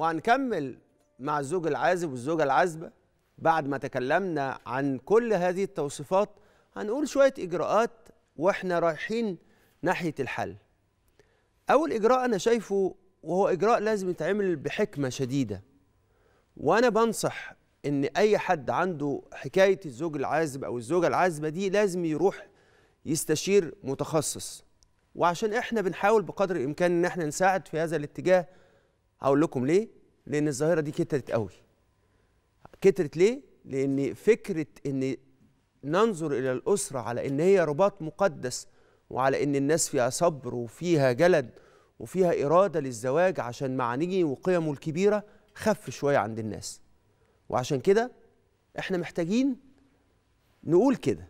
وهنكمل مع الزوج العازب والزوجة العازبة بعد ما تكلمنا عن كل هذه التوصيفات هنقول شوية إجراءات وإحنا رايحين ناحية الحل أول إجراء أنا شايفه وهو إجراء لازم يتعمل بحكمة شديدة وأنا بنصح إن أي حد عنده حكاية الزوج العازب أو الزوجة العازبة دي لازم يروح يستشير متخصص وعشان إحنا بنحاول بقدر الإمكان إن إحنا نساعد في هذا الاتجاه هقول لكم ليه لان الظاهره دي كترت قوي كترت ليه لان فكره ان ننظر الى الاسره على ان هي رباط مقدس وعلى ان الناس فيها صبر وفيها جلد وفيها اراده للزواج عشان معانيه وقيمه الكبيره خف شويه عند الناس وعشان كده احنا محتاجين نقول كده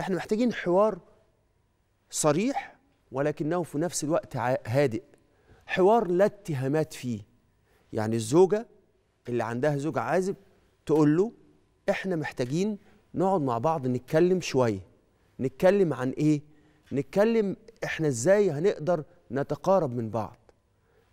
احنا محتاجين حوار صريح ولكنه في نفس الوقت هادئ حوار لا اتهامات فيه يعني الزوجه اللي عندها زوج عازب تقول له احنا محتاجين نقعد مع بعض نتكلم شويه نتكلم عن ايه نتكلم احنا ازاي هنقدر نتقارب من بعض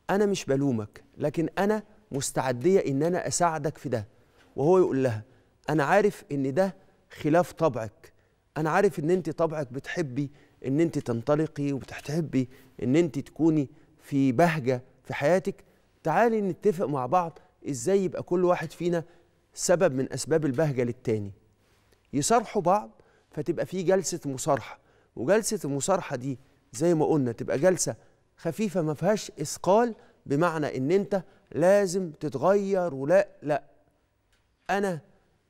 انا مش بلومك لكن انا مستعديه ان انا اساعدك في ده وهو يقول لها انا عارف ان ده خلاف طبعك انا عارف ان انت طبعك بتحبي ان انت تنطلقي وبتحبي ان انت تكوني في بهجه في حياتك تعالي نتفق مع بعض ازاي يبقى كل واحد فينا سبب من اسباب البهجه للتاني يصارحوا بعض فتبقى في جلسه مصارحه وجلسه المصارحه دي زي ما قلنا تبقى جلسه خفيفه ما فيهاش اثقال بمعنى ان انت لازم تتغير ولا لا انا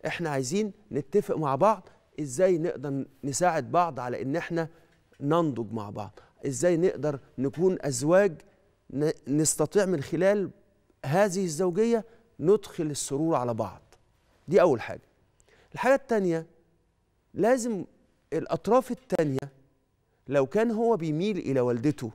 احنا عايزين نتفق مع بعض ازاي نقدر نساعد بعض على ان احنا ننضج مع بعض ازاي نقدر نكون ازواج نستطيع من خلال هذه الزوجيه ندخل السرور على بعض دي اول حاجه الحاجه الثانيه لازم الاطراف الثانيه لو كان هو بيميل الى والدته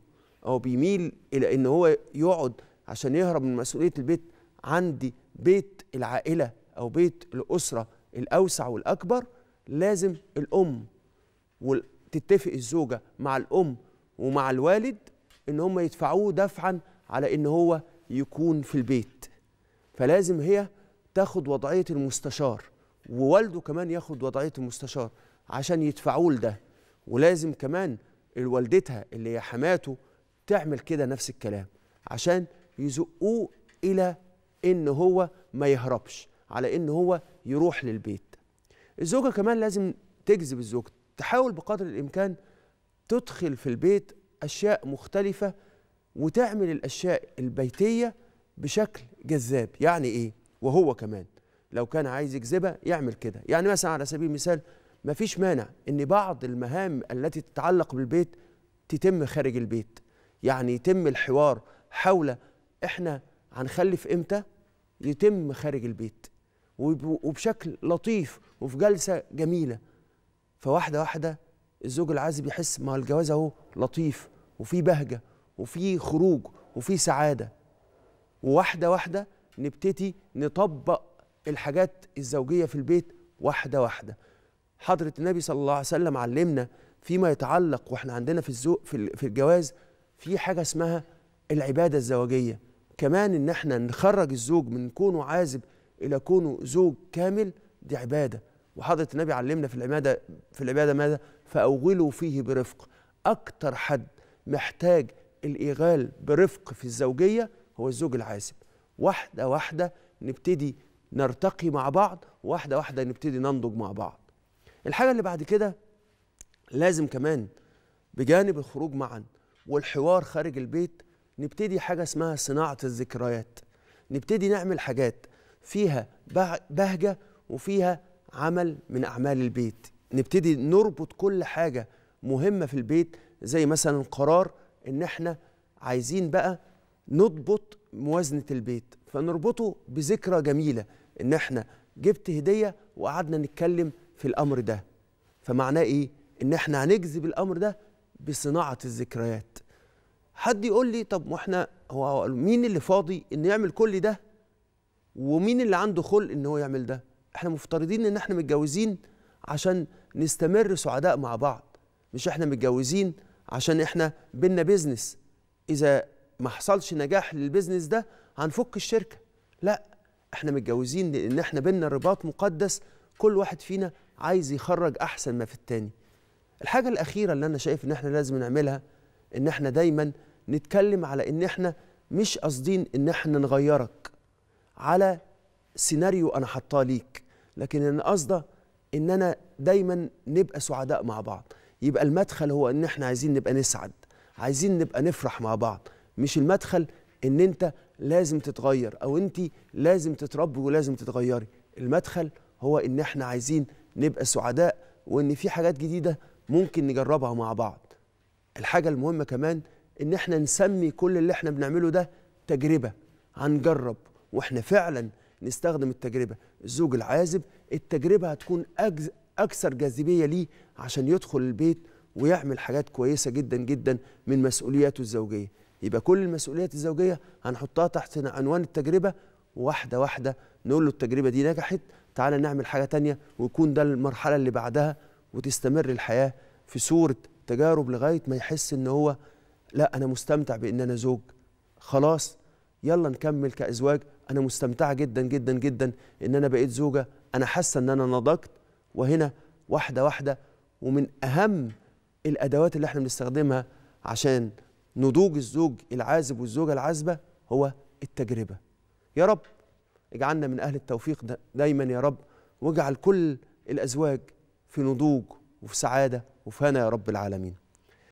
او بيميل الى ان هو يقعد عشان يهرب من مسؤوليه البيت عندي بيت العائله او بيت الاسره الاوسع والاكبر لازم الام تتفق الزوجه مع الام ومع الوالد ان هم يدفعوه دفعا على ان هو يكون في البيت فلازم هي تاخد وضعيه المستشار ووالده كمان ياخد وضعيه المستشار عشان يدفعوه لده ولازم كمان الوالدتها اللي هي حماته تعمل كده نفس الكلام عشان يزقوه الى ان هو ما يهربش على ان هو يروح للبيت الزوجه كمان لازم تجذب الزوج تحاول بقدر الامكان تدخل في البيت أشياء مختلفة وتعمل الأشياء البيتية بشكل جذاب يعني إيه وهو كمان لو كان عايز يجذبها يعمل كده يعني مثلا على سبيل المثال ما فيش مانع ان بعض المهام التي تتعلق بالبيت تتم خارج البيت يعني يتم الحوار حول احنا هنخلف امتى يتم خارج البيت وبشكل لطيف وفي جلسه جميله فواحده واحده الزوج العازب بيحس ما الجواز اهو لطيف وفي بهجه وفي خروج وفي سعاده وواحده واحده نبتدي نطبق الحاجات الزوجيه في البيت واحده واحده حضره النبي صلى الله عليه وسلم علمنا فيما يتعلق واحنا عندنا في الزوج في الجواز في حاجه اسمها العباده الزوجيه كمان ان احنا نخرج الزوج من كونه عازب الى كونه زوج كامل دي عباده وحضرة النبي علمنا في العبادة في العبادة ماذا؟ فأوغلوا فيه برفق أكتر حد محتاج الإيغال برفق في الزوجية هو الزوج العازب واحدة واحدة نبتدي نرتقي مع بعض واحدة واحدة نبتدي ننضج مع بعض الحاجة اللي بعد كده لازم كمان بجانب الخروج معا والحوار خارج البيت نبتدي حاجة اسمها صناعة الذكريات نبتدي نعمل حاجات فيها بهجة وفيها عمل من أعمال البيت نبتدي نربط كل حاجة مهمة في البيت زي مثلا قرار إن إحنا عايزين بقى نضبط موازنة البيت فنربطه بذكرى جميلة إن إحنا جبت هدية وقعدنا نتكلم في الأمر ده فمعناه إيه؟ إن إحنا هنجذب الأمر ده بصناعة الذكريات حد يقول لي طب واحنا هو مين اللي فاضي انه يعمل كل ده ومين اللي عنده خلق ان هو يعمل ده احنا مفترضين ان احنا متجوزين عشان نستمر سعداء مع بعض مش احنا متجوزين عشان احنا بينا بيزنس اذا ما حصلش نجاح للبيزنس ده هنفك الشركه لا احنا متجوزين لان احنا بينا رباط مقدس كل واحد فينا عايز يخرج احسن ما في التاني الحاجه الاخيره اللي انا شايف ان احنا لازم نعملها ان احنا دايما نتكلم على ان احنا مش قاصدين ان احنا نغيرك على سيناريو انا حاطاه ليك لكن انا قصده ان انا دايما نبقى سعداء مع بعض يبقى المدخل هو ان احنا عايزين نبقى نسعد عايزين نبقى نفرح مع بعض مش المدخل ان انت لازم تتغير او انت لازم تتربي ولازم تتغيري المدخل هو ان احنا عايزين نبقى سعداء وان في حاجات جديده ممكن نجربها مع بعض الحاجه المهمه كمان ان احنا نسمي كل اللي احنا بنعمله ده تجربه هنجرب واحنا فعلا نستخدم التجربه الزوج العازب التجربه هتكون اكثر جاذبيه ليه عشان يدخل البيت ويعمل حاجات كويسه جدا جدا من مسؤولياته الزوجيه يبقى كل المسؤوليات الزوجيه هنحطها تحت عنوان التجربه واحده واحده نقول له التجربه دي نجحت تعالى نعمل حاجه تانية ويكون ده المرحله اللي بعدها وتستمر الحياه في صوره تجارب لغايه ما يحس ان هو لا انا مستمتع بان انا زوج خلاص يلا نكمل كازواج انا مستمتعه جدا جدا جدا ان انا بقيت زوجه انا حاسه ان انا نضجت وهنا واحده واحده ومن اهم الادوات اللي احنا بنستخدمها عشان نضوج الزوج العازب والزوجه العازبه هو التجربه يا رب اجعلنا من اهل التوفيق دا دايما يا رب واجعل كل الازواج في نضوج وفي سعاده وفي هنا يا رب العالمين